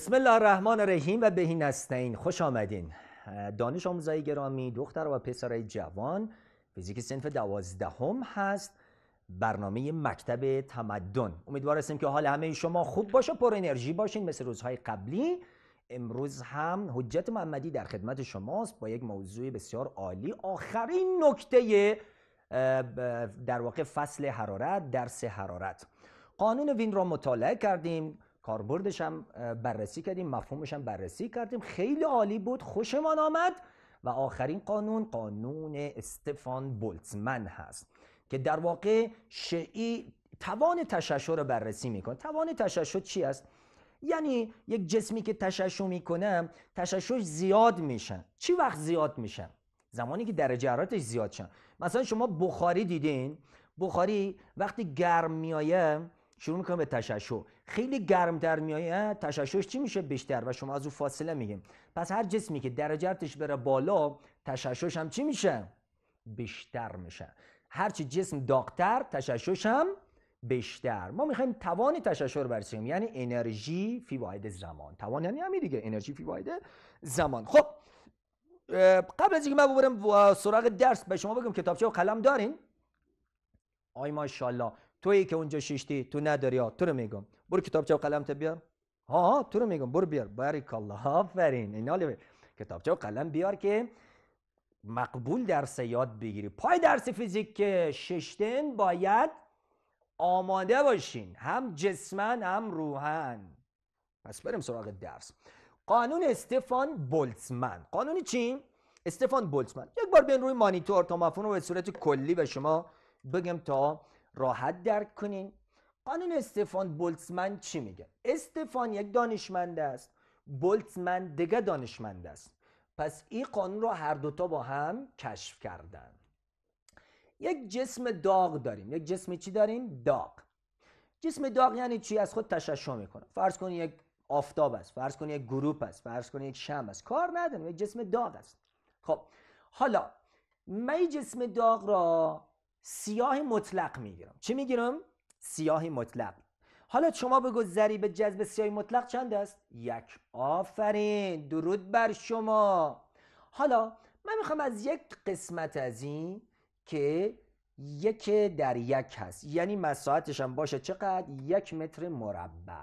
بسم الله الرحمن الرحیم و بهین هستین خوش آمدین دانش آموزای گرامی دختر و پسرای جوان فیزیک سنف دوازدهم هست برنامه مکتب تمدن امیدوار هستیم که حال همه شما خوب باشه پر انرژی باشین مثل روزهای قبلی امروز هم حجت محمدی در خدمت شماست با یک موضوع بسیار عالی آخرین نکته در واقع فصل حرارت درس حرارت قانون وین را مطالعه کردیم کاربردش هم بررسی کردیم مفهومش هم بررسی کردیم خیلی عالی بود خوشمان آمد و آخرین قانون قانون استفان بولتزمن هست که در واقع شعی توان تشعشع رو بررسی میکنه توان تشعشع چی است یعنی یک جسمی که تشعشع میکنه تشعشع زیاد میشن چی وقت زیاد میشن زمانی که درجه حرارتش زیاد شن مثلا شما بخاری دیدین بخاری وقتی گرم میایه شروع میکنه به تشعشع خیلی گرم در میایه تشعشعش چی میشه بیشتر و شما از او فاصله میگیم پس هر جسمی که درجاتش بره بالا تشعشعش هم چی میشه بیشتر میشه هرچی جسم داغتر تشعشعش هم بیشتر ما میخوایم توان تشعشع رو برسیم یعنی انرژی فی واحد زمان توان یعنی همین دیگه انرژی فی واحد زمان خب قبل از اینکه من ببرم سراغ درس به شما بگم کتابچه و قلم دارین آی ماشاءالله تویی که اونجا ششتی تو نداری ها تو رو میگم برو کتابچه و قلمت بیار ها تو رو میگم برو بیار بارک الله آفرین اینا کتابچه و قلم بیار که مقبول درس یاد بگیری پای درس فیزیک که ششتن باید آماده باشین هم جسمن هم روحن پس بریم سراغ درس قانون استفان بولتزمن قانون چی؟ استفان بولتزمن یک بار بین روی مانیتور تا مفهوم رو به صورت کلی به شما بگم تا راحت درک کنین قانون استفان بولتزمن چی میگه استفان یک دانشمند است بولتزمن دگه دانشمند است پس این قانون رو هر دوتا با هم کشف کردن یک جسم داغ داریم یک جسم چی داریم داغ جسم داغ یعنی چی از خود تشعشع میکنه فرض کنید یک آفتاب است فرض کنی یک گروپ است فرض کنی یک شمع است کار نداره یک جسم داغ است خب حالا من جسم داغ را سیاه مطلق میگیرم چی میگیرم؟ سیاه مطلق حالا شما بگو به جذب سیاه مطلق چند است؟ یک آفرین درود بر شما حالا من میخوام از یک قسمت از این که یک در یک هست یعنی مساحتش هم باشه چقدر؟ یک متر مربع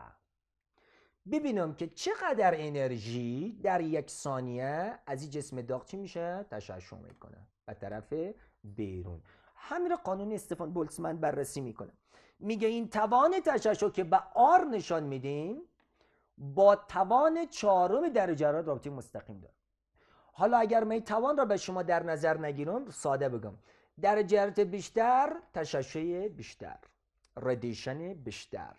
ببینم که چقدر انرژی در یک ثانیه از این جسم داغ چی میشه؟ تشعشع میکنه به طرف بیرون همین رو قانون استفان بولتزمن بررسی میکنه میگه این توان تشعشع که به آر نشان میدیم با توان چهارم درجه را رابطه مستقیم داره حالا اگر من توان را به شما در نظر نگیرم ساده بگم درجه بیشتر تشعشع بیشتر ردیشن بیشتر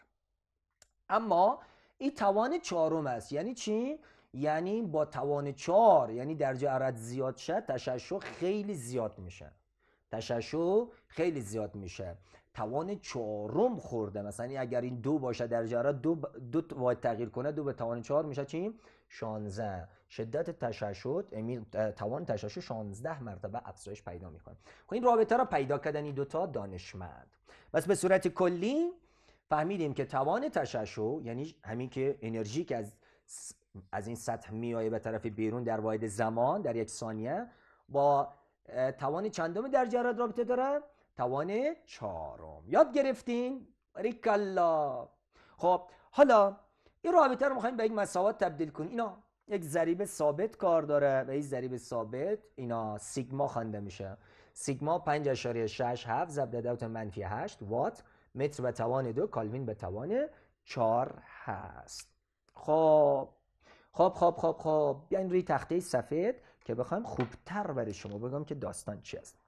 اما این توان چهارم است یعنی چی یعنی با توان چهار یعنی درجه عرض زیاد شد تشعشع خیلی زیاد میشه تششع خیلی زیاد میشه توان چهارم خورده مثلا اگر این دو باشه در جاره دو, ب... واحد تغییر کنه دو به توان چهار میشه چی 16 شدت تشعشع توان تشعشع 16 مرتبه افزایش پیدا میکنه خب این رابطه را پیدا کردن این تا دانشمند بس به صورت کلی فهمیدیم که توان تششو یعنی همین که انرژی که از از این سطح میایه به طرف بیرون در واحد زمان در یک ثانیه با توان چندم در جراد رابطه داره؟ توان چهارم یاد گرفتین ریکالا خب حالا این رابطه رو میخوایم به یک مساوات تبدیل کنیم اینا یک ضریب ثابت کار داره و این ضریب ثابت اینا سیگما خوانده میشه سیگما 5.67 ضرب در دوت منفی 8 وات متر به توان دو کالوین به توان 4 هست خب خب خب خب خب بیاین روی تخته سفید که بخوام خوبتر برای شما بگم که داستان چی است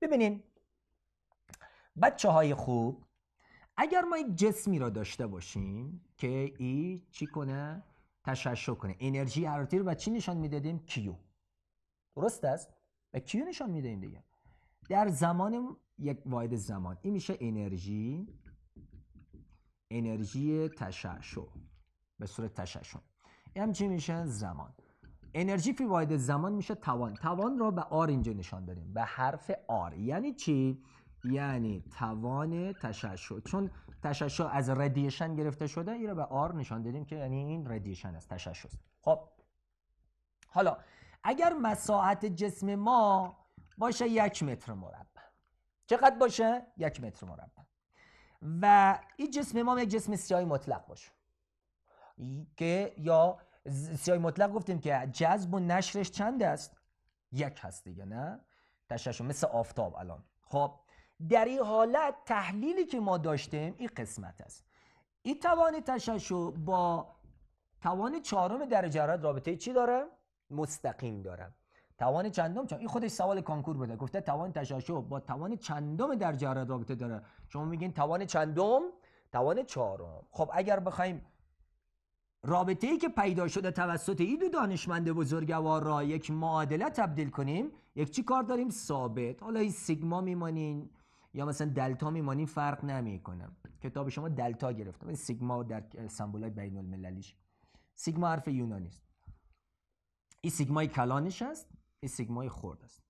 ببینین بچه های خوب اگر ما یک جسمی را داشته باشیم که ای چی کنه تشعشع کنه انرژی حرارتی رو و چی نشان میدادیم کیو درست است و کیو نشان میدادیم دیگه در زمان یک واحد زمان این میشه انرژی انرژی تشعشع به صورت تشعشع این چی میشه زمان انرژی فی واحد زمان میشه توان توان را به آر اینجا نشان داریم به حرف آر یعنی چی یعنی توان تشعشع چون تشعشع از ردیشن گرفته شده این را به آر نشان دادیم که یعنی این ردیشن است تشعشع خب حالا اگر مساحت جسم ما باشه یک متر مربع چقدر باشه یک متر مربع و این جسم ما یک جسم سیاهی مطلق باشه که یا سیای مطلق گفتیم که جذب و نشرش چند است یک هست دیگه نه تشش مثل آفتاب الان خب در این حالت تحلیلی که ما داشتیم این قسمت است این توان تشعشع با توان چهارم درجه حرارت رابطه چی داره مستقیم داره توان چندم چون این خودش سوال کانکور بوده گفته توان تشعشع با توان چندم در حرارت رابطه داره شما میگین توان چندم توان چهارم خب اگر بخوایم رابطه ای که پیدا شده توسط این دو دانشمند بزرگوار را یک معادله تبدیل کنیم یک چی کار داریم ثابت حالا این سیگما میمانین یا مثلا دلتا میمانیم فرق کنم کتاب شما دلتا گرفتم این سیگما در سمبولای بین المللیش سیگما حرف یونانی است این سیگمای کلانش است این سیگمای خرد است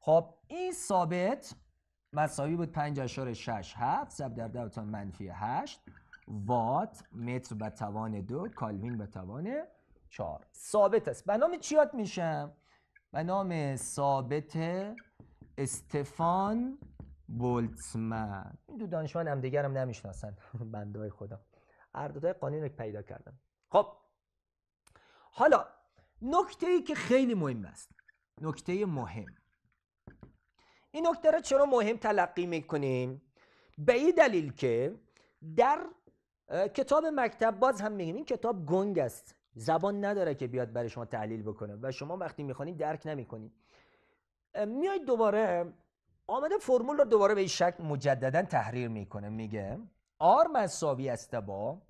خب این ثابت مساوی بود 5.6 7 ضرب در 10 منفی 8 وات متر به توان دو کالوین به توان چهار ثابت است به نام چیات میشم به نام ثابت استفان بولتمن این دو دانشمند هم دیگر هم نمیشناسن بنده های خدا هر قانون رو پیدا کردم خب حالا نکته ای که خیلی مهم است نکته مهم این نکته را چرا مهم تلقی میکنیم به این دلیل که در کتاب مکتب باز هم میگیم این کتاب گنگ است زبان نداره که بیاد برای شما تحلیل بکنه و شما وقتی میخوانید درک نمیکنید میای دوباره آمده فرمول رو دوباره به این شکل مجددا تحریر میکنه میگه آر مساوی است با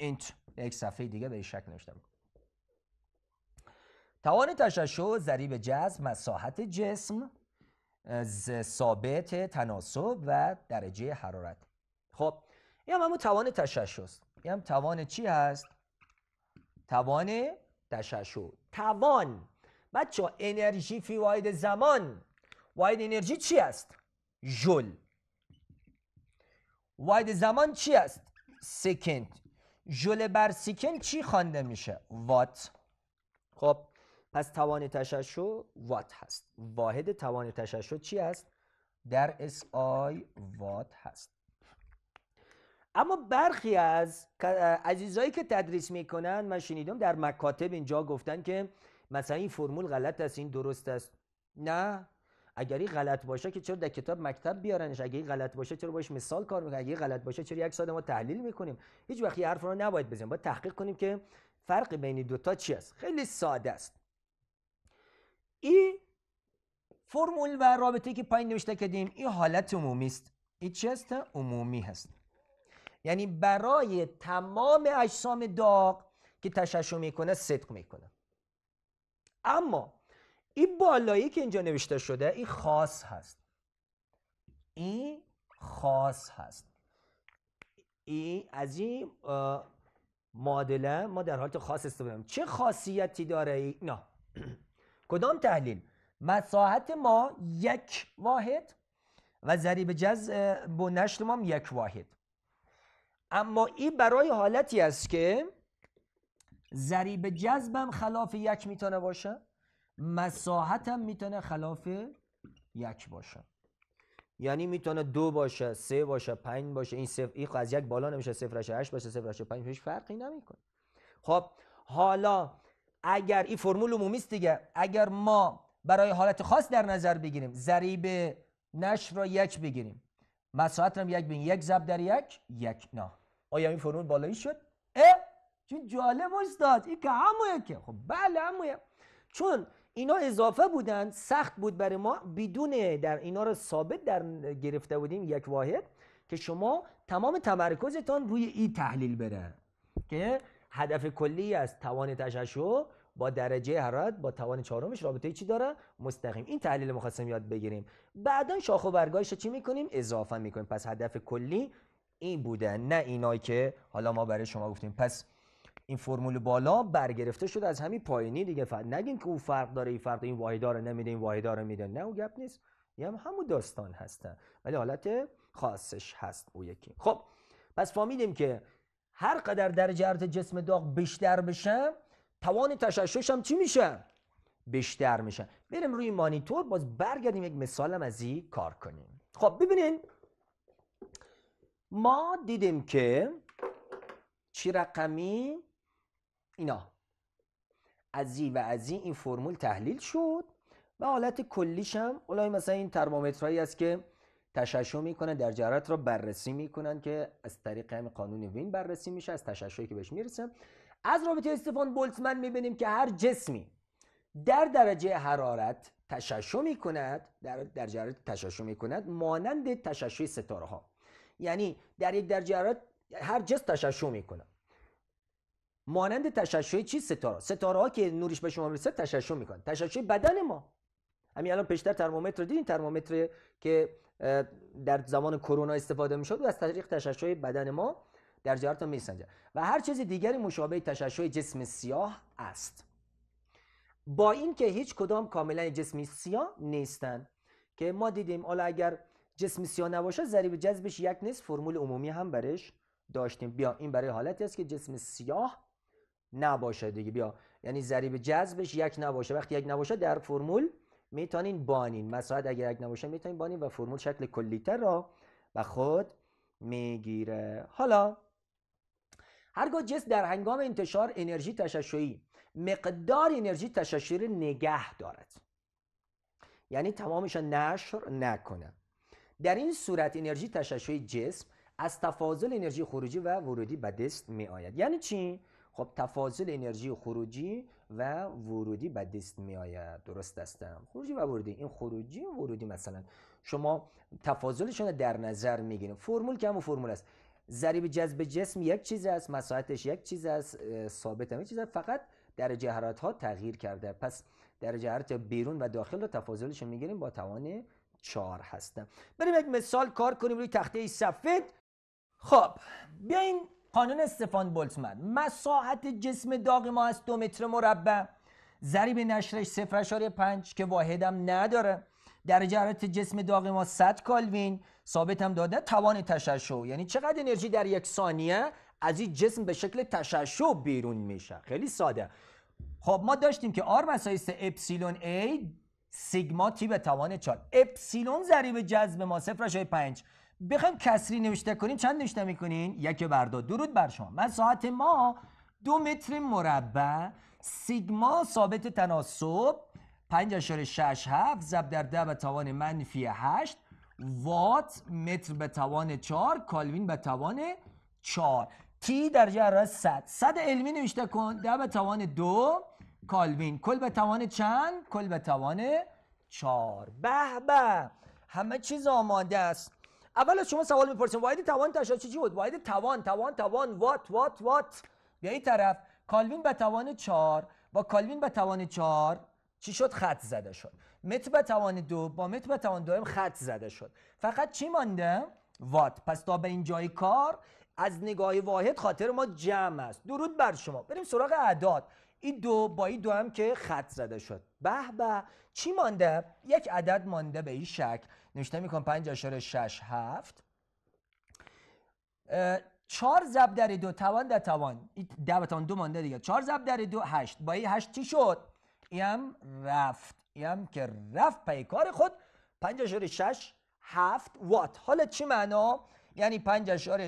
اینت یک صفحه دیگه به این شکل نوشته توان تشعشع ضریب جذب مساحت جسم ثابت تناسب و درجه حرارت خب این هم همون توان تششست است این هم توان چی هست توان تششو توان بچه انرژی فی واید زمان واید انرژی چی است جول واید زمان چی است سکند جول بر سکند چی خوانده میشه وات خب پس توان تشعشع وات هست واحد توان تشعشع چی است در اس آی وات هست اما برخی از عزیزایی که تدریس میکنن من شنیدم در مکاتب اینجا گفتن که مثلا این فرمول غلط است این درست است نه اگر این غلط باشه که چرا در کتاب مکتب بیارنش اگر این غلط باشه چرا باش مثال کار میکنه این غلط باشه چرا یک ساده ما تحلیل میکنیم هیچ وقت حرف رو نباید بزنیم باید تحقیق کنیم که فرق بین دوتا چی است خیلی ساده است فرمول و رابطه که پایین نوشته کردیم این حالت عمومی است این چست عمومی هست یعنی برای تمام اجسام داغ که تشعشع میکنه صدق میکنه اما این بالایی که اینجا نوشته شده این خاص هست این خاص هست این از این معادله ما در حالت خاص استفاده چه خاصیتی داره نه کدام تحلیل مساحت ما یک واحد و ضریب با نشر ما یک واحد اما این برای حالتی است که ضریب جذبم خلاف یک میتونه باشه مساحتم میتونه خلاف یک باشه یعنی میتونه دو باشه سه باشه پنج باشه این از یک بالا نمیشه صفرش هشت باشه صفرش پنج هیچ فرقی نمیکنه خب حالا اگر این فرمول عمومی است دیگه اگر ما برای حالت خاص در نظر بگیریم ضریب نشر را یک بگیریم مساحت را یک بین یک زب در یک یک نه آیا این فرمول بالایی شد اه چون جالب استاد این که همه که خب بله همه چون اینا اضافه بودن سخت بود برای ما بدون در اینا رو ثابت در گرفته بودیم یک واحد که شما تمام تمرکزتان روی ای تحلیل بره که هدف کلی از توان تششو با درجه حرارت با توان چهارمش رابطه چی داره مستقیم این تحلیل مخاصم یاد بگیریم بعدا شاخ و برگایش چی میکنیم اضافه میکنیم پس هدف کلی این بوده نه اینایی که حالا ما برای شما گفتیم پس این فرمول بالا برگرفته شده از همین پایینی دیگه فرق نگین که او فرق داره این فرق این واحدا رو نمیده این واحدا رو میده نه او گپ نیست یه هم همون داستان هستن ولی حالت خاصش هست او یکی خب پس فهمیدیم که هر قدر درجه حرارت جسم داغ بیشتر بشه توان تشششم هم چی میشه بیشتر میشه بریم روی مانیتور باز برگردیم یک مثالم از این کار کنیم خب ببینین ما دیدیم که چی رقمی اینا از این و از این این فرمول تحلیل شد و حالت کلیش هم اولای مثلا این ترمومترهایی است که تشعشع میکنن در جرات را بررسی میکنن که از طریق قانون وین بررسی میشه از تشعشعی که بهش میرسه از رابطه استفان بولتمن میبینیم که هر جسمی در درجه حرارت تشعشع میکند در درجه حرارت تشعشع میکند مانند تشعشع ستاره ها یعنی در یک درجه حرارت هر جسم تشعشع میکنه مانند تشعشع چی ستاره ستاره ها که نورش به شما میرسه تشعشع میکنه تشعشع بدن ما همین الان پیشتر ترمومتر دیدین ترمومتر که در زمان کرونا استفاده میشد و از طریق تشعشع بدن ما در جهارت میسنجر و هر چیز دیگری مشابه تشعشع جسم سیاه است با این که هیچ کدام کاملا جسم سیاه نیستند که ما دیدیم حالا اگر جسم سیاه نباشه ضریب جذبش یک نیست فرمول عمومی هم برش داشتیم بیا این برای حالتی است که جسم سیاه نباشه دیگه بیا یعنی ضریب جذبش یک نباشه وقتی یک نباشه در فرمول میتونین بانین مساحت اگر یک نباشه میتونین بانین و فرمول شکل کلیتر را و خود میگیره حالا هرگاه جس در هنگام انتشار انرژی تشعشعی مقدار انرژی تشعشعی نگه دارد یعنی تمامش نشر نکنه در این صورت انرژی تشعشعی جسم از تفاضل انرژی خروجی و ورودی به دست می آید یعنی چی خب تفاضل انرژی خروجی و ورودی به دست می آید درست هستم خروجی و ورودی این خروجی و ورودی مثلا شما تفاضلشون در نظر می گیریم فرمول که همون فرمول است ضریب جذب جسم یک چیز است مساحتش یک چیز است ثابت همه چیز فقط در جهرات ها تغییر کرده پس در جهرات بیرون و داخل رو تفاضلش میگیریم با توان چهار هستم بریم یک مثال کار کنیم روی تخته سفید خب بیاین قانون استفان بولتمن مساحت جسم داغ ما از دو متر مربع ضریب نشرش 0.5 که واحدم نداره درجه حرارت جسم داغ ما 100 کالوین ثابت هم داده توان تشعشع یعنی چقدر انرژی در یک ثانیه از این جسم به شکل تشعشع بیرون میشه خیلی ساده خب ما داشتیم که آر مسایس اپسیلون ای سیگما تی به توان 4 اپسیلون ضریب جذب ما 5 بخوایم کسری نوشته کنیم چند نوشته میکنین یک بر درود بر شما من ساعت ما دو متر مربع سیگما ثابت تناسب 5.67 ضرب در 10 به توان منفی 8 وات متر به توان 4 کالوین به توان 4 تی درجه را 100 100 علمی نوشته کن 10 به توان 2 کالوین کل به توان چند کل به توان 4 به به همه چیز آماده است اول شما سوال میپرسیم واحد توان تشعشع چی بود واحد توان توان توان وات وات وات بیا این طرف کالوین به توان 4 با کالوین به توان 4 چی شد خط زده شد متر به توان دو با متر به توان دوم خط زده شد فقط چی مانده وات پس تا به این جای کار از نگاه واحد خاطر ما جمع است درود بر شما بریم سراغ اعداد این دو با این دو هم که خط زده شد به به چی مانده یک عدد مانده به این شک نوشته میکنم هفت. چهار زب در دو توان در توان دو مانده دیگه چهار زب در دو هشت با این هشت چی شد ایم رفت ایم که رفت پی کار خود شش هفت وات حالا چی معنا یعنی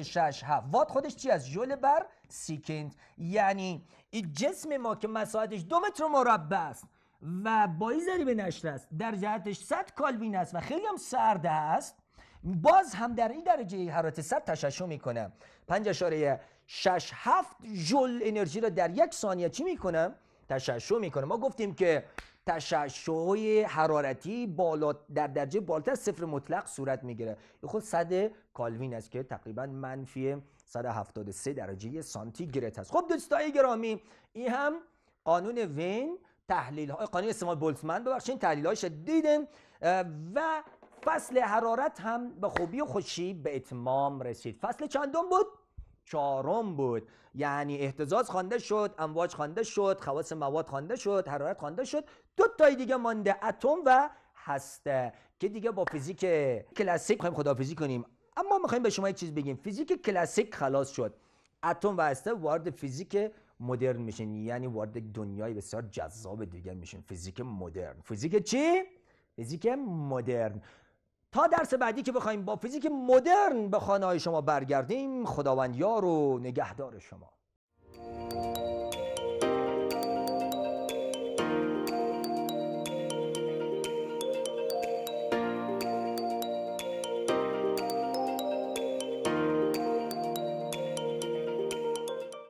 شش هفت وات خودش چی از جول بر سیکند یعنی این جسم ما که مساحتش دو متر مربع است و بایی ضریب نشر است در جهتش 100 کالوین است و خیلی هم سرد است باز هم در این درجه حرارت 100 تششو میکنم شش هفت جول انرژی را در یک ثانیه چی میکنم تشعشع میکنه ما گفتیم که تشعشع حرارتی بالا در درجه بالاتر صفر مطلق صورت میگیره خود خب صد کالوین است که تقریبا منفی 173 درجه سانتیگراد است خب دوستای گرامی این هم قانون وین تحلیل های قانون استعمال بولتمن ببخشید تحلیل های دیدن و فصل حرارت هم به خوبی و خوشی به اتمام رسید فصل چندم بود چهارم بود یعنی احتزاز خوانده شد امواج خوانده شد خواص مواد خوانده شد حرارت خوانده شد دو تای دیگه مانده اتم و هسته که دیگه با فیزیک کلاسیک میخوایم فیزیک کنیم اما میخوایم به شما یک چیز بگیم فیزیک کلاسیک خلاص شد اتم و هسته وارد فیزیک مدرن میشن یعنی وارد دنیای بسیار جذاب دیگه میشن فیزیک مدرن فیزیک چی فیزیک مدرن تا درس بعدی که بخوایم با فیزیک مدرن به خانه های شما برگردیم خداوند یار و نگهدار شما